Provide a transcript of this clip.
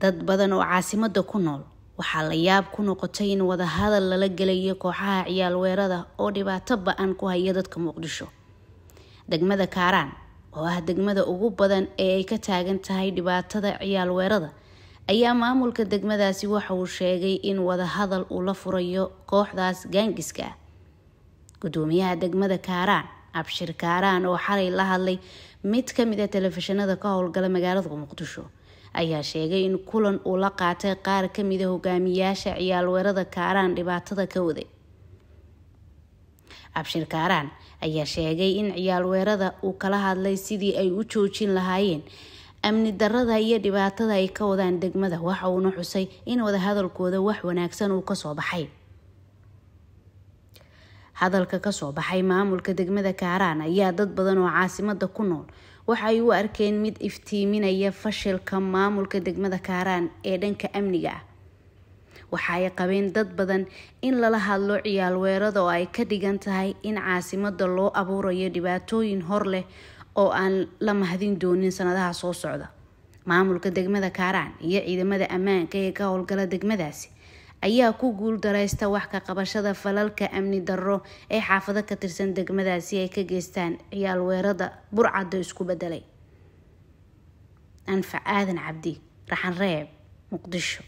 dad badan oo caasimadda ku nool waxaa la yaab ku noqotay in wadahadal lala gelayo kooxaha ciyaal weerada oo dhibaato ba-an ku haya dadka muqdisho degmada kaaraan oo ah degmada ugu badan ee ay ka taagan tahay dhibaatada ciyaal weerada ayaa maamulka degmadaasi waxa uu sheegay in wadahadal uu la furayo kooxdaas gaangiska ah gudoomiyaha degmada kaaraan abshir kaaraan oo xalay la hadlay mid ka mid a ah telefishinada ka howlgala magaalada muqdisho ayaa sheegay in kulan uu la qaatay qaar kamida ah hogaamiyaasha ciyaalweerada kaaraan dhibaatada ka waday abshir kaaraan ayaa sheegay in ciyaalweerada uu kala hadlay sidii ay u joojin lahaayeen amni darada iyo dhibaatada ay ka wadaan degmada waxa uuna xusay in wadahadalkooda wax wanaagsan uu kasoo baxay hadalka kasoo baxay maamulka degmada kaaraan ayaa dad badan oo caasimada ku nool waxaay u arkeen mid iftiiminaya fashilka maamulka degmada kaaraan ee dhanka amniga ah waxaay qabeen dad badan in lala hadlo ciyaalweerada oo ay ka dhigan tahay in caasimada loo abuurayo dhibaatooyin hor leh oo aan la mahdin doonin sanadaha soo socda maamulka degmada kaaraan iyo ciidamada ammaanka ee ka howlgala degmadaasi ayaa ku guuldareysta wax ka qabashada falalka amni darro ee xaafado ka tirsan degmadaasi ay ka geystaan ciyaal weerada burcadda isku bedelay anfac aadan cabdi raxanreeb muqdisho